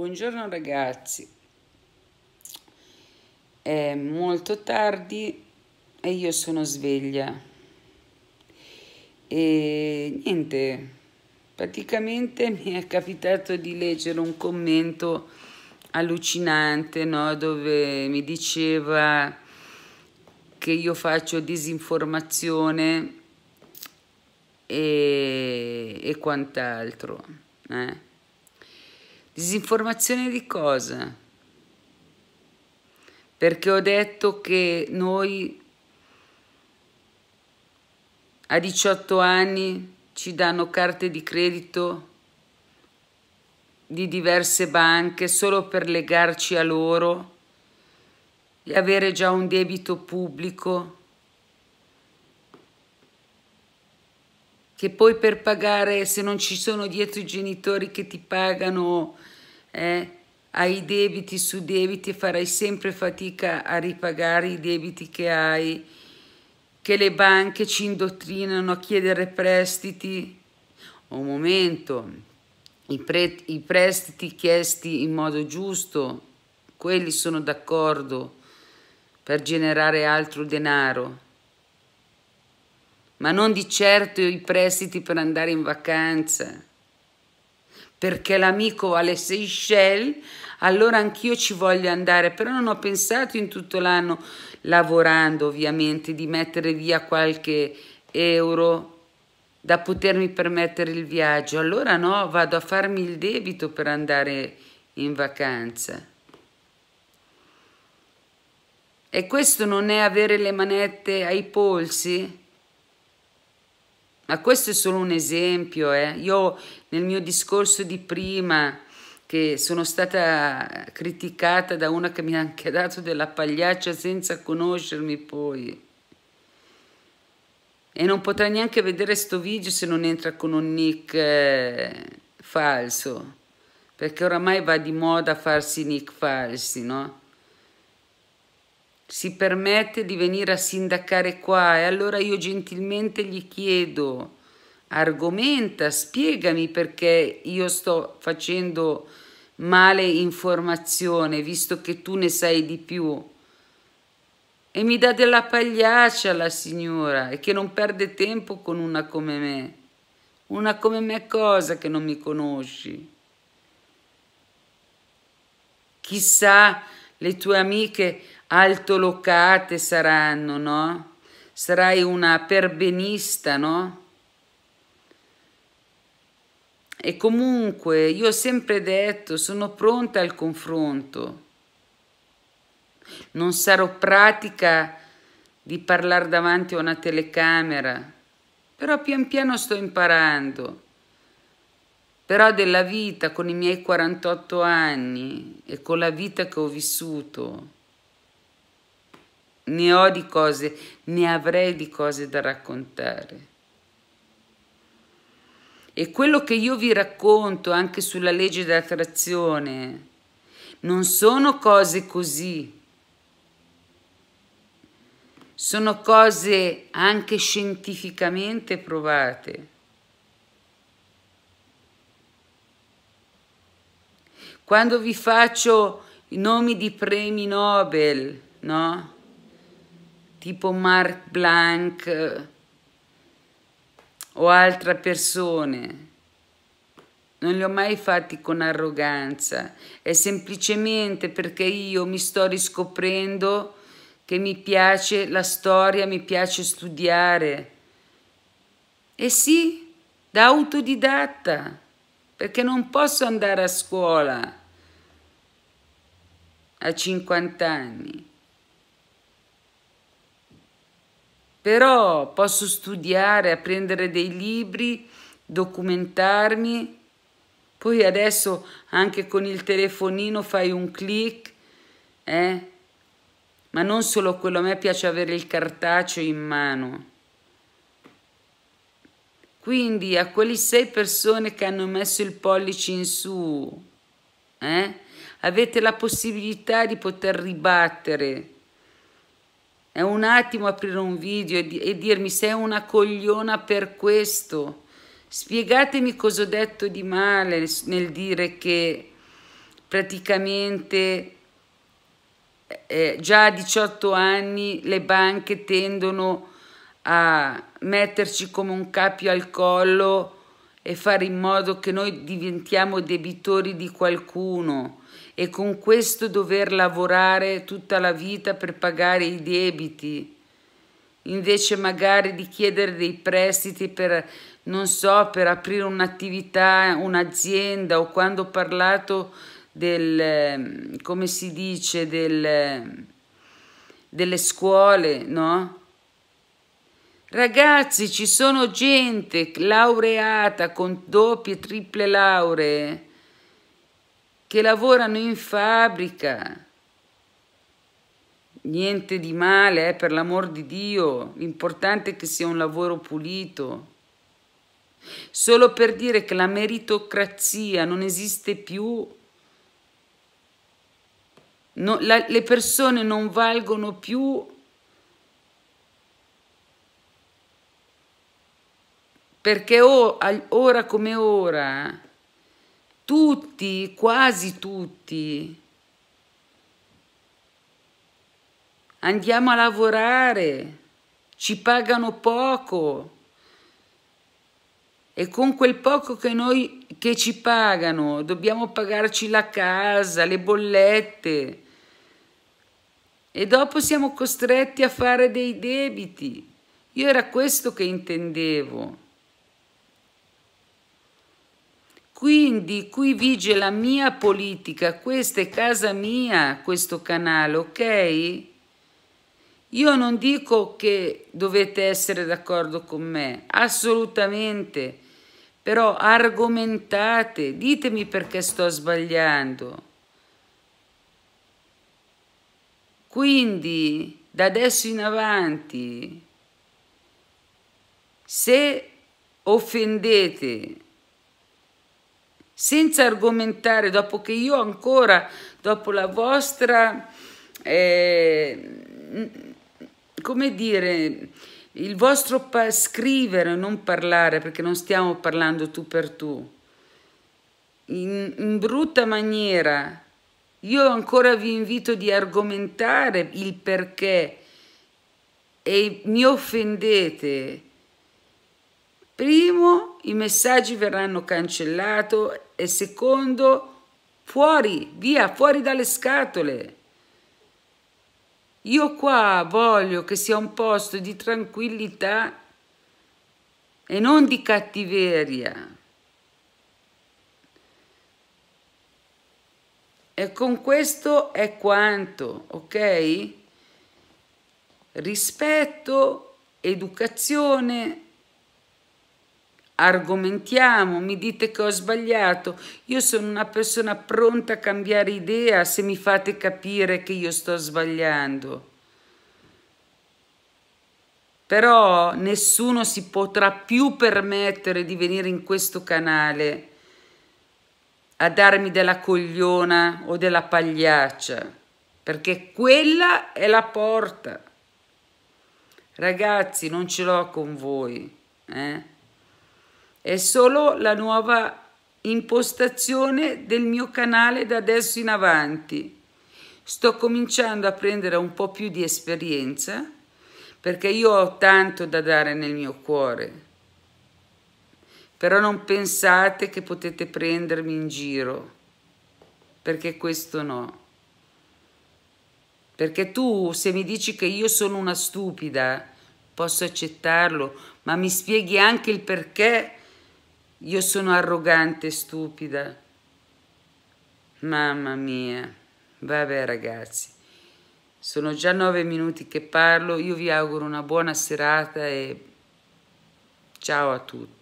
Buongiorno ragazzi, è molto tardi e io sono sveglia e niente, praticamente mi è capitato di leggere un commento allucinante no? dove mi diceva che io faccio disinformazione e, e quant'altro. Eh? Disinformazione di cosa? Perché ho detto che noi a 18 anni ci danno carte di credito di diverse banche solo per legarci a loro e avere già un debito pubblico che poi per pagare se non ci sono dietro i genitori che ti pagano eh, ai debiti su debiti, farai sempre fatica a ripagare i debiti che hai, che le banche ci indottrinano a chiedere prestiti. Un momento, i, pre i prestiti chiesti in modo giusto, quelli sono d'accordo per generare altro denaro ma non di certo i prestiti per andare in vacanza perché l'amico alle Seychelles, allora anch'io ci voglio andare, però non ho pensato in tutto l'anno, lavorando ovviamente, di mettere via qualche euro da potermi permettere il viaggio, allora no, vado a farmi il debito per andare in vacanza. E questo non è avere le manette ai polsi? Ma questo è solo un esempio. Eh. Io nel mio discorso di prima, che sono stata criticata da una che mi ha anche dato della pagliaccia senza conoscermi poi. E non potrà neanche vedere sto video se non entra con un nick eh, falso. Perché oramai va di moda farsi nick falsi, no? si permette di venire a sindacare qua e allora io gentilmente gli chiedo, argomenta, spiegami perché io sto facendo male informazione, visto che tu ne sai di più. E mi dà della pagliaccia la signora, e che non perde tempo con una come me. Una come me cosa che non mi conosci. Chissà, le tue amiche altolocate saranno, no? Sarai una perbenista, no? E comunque io ho sempre detto, sono pronta al confronto. Non sarò pratica di parlare davanti a una telecamera, però pian piano sto imparando. Però della vita con i miei 48 anni e con la vita che ho vissuto, ne ho di cose, ne avrei di cose da raccontare. E quello che io vi racconto anche sulla legge dell'attrazione non sono cose così, sono cose anche scientificamente provate. Quando vi faccio i nomi di premi Nobel, no? tipo Mark Blank eh, o altre persone. Non li ho mai fatti con arroganza, è semplicemente perché io mi sto riscoprendo che mi piace la storia, mi piace studiare. E sì, da autodidatta, perché non posso andare a scuola a 50 anni. però posso studiare, prendere dei libri, documentarmi, poi adesso anche con il telefonino fai un clic, eh? ma non solo quello, a me piace avere il cartaceo in mano. Quindi a quelle sei persone che hanno messo il pollice in su, eh? avete la possibilità di poter ribattere è un attimo aprire un video e, di- e dirmi sei una cogliona per questo. Spiegatemi cosa ho detto di male nel dire che praticamente eh, già a 18 anni le banche tendono a metterci come un cappio al collo e fare in modo che noi diventiamo debitori di qualcuno e con questo dover lavorare tutta la vita per pagare i debiti, invece magari di chiedere dei prestiti per, non so, per aprire un'attività, un'azienda o quando ho parlato del, come si dice, del, delle scuole, no? Ragazzi, ci sono gente laureata con doppie, triple lauree che lavorano in fabbrica. Niente di male, eh, per l'amor di Dio, l'importante è che sia un lavoro pulito. Solo per dire che la meritocrazia non esiste più. No, la, le persone non valgono più perché o, ora come ora eh, tutti, quasi tutti. Andiamo a lavorare, ci pagano poco e con quel poco che noi che ci pagano dobbiamo pagarci la casa, le bollette e dopo siamo costretti a fare dei debiti. Io era questo che intendevo. Quindi qui vige la mia politica, questa è casa mia, questo canale, ok? Io non dico che dovete essere d'accordo con me, assolutamente, però argomentate, ditemi perché sto sbagliando. Quindi, da adesso in avanti, se offendete senza argomentare, dopo che io ancora, dopo la vostra, eh, come dire, il vostro scrivere, non parlare, perché non stiamo parlando tu per tu, in, in brutta maniera, io ancora vi invito di argomentare il perché e mi offendete Primo, i messaggi verranno cancellati e secondo, fuori, via, fuori dalle scatole. Io qua voglio che sia un posto di tranquillità e non di cattiveria. E con questo è quanto, ok? Rispetto, educazione, argomentiamo, mi dite che ho sbagliato, io sono una persona pronta a cambiare idea se mi fate capire che io sto sbagliando. Però nessuno si potrà più permettere di venire in questo canale a darmi della cogliona o della pagliaccia, perché quella è la porta. Ragazzi, non ce l'ho con voi, eh? è solo la nuova impostazione del mio canale da adesso in avanti. Sto cominciando a prendere un po' più di esperienza perché io ho tanto da dare nel mio cuore. Però non pensate che potete prendermi in giro, perché questo no. Perché tu se mi dici che io sono una stupida, posso accettarlo, ma mi spieghi anche il perché io sono arrogante e stupida. Mamma mia. Vabbè ragazzi, sono già nove minuti che parlo, io vi auguro una buona serata e ciao a tutti.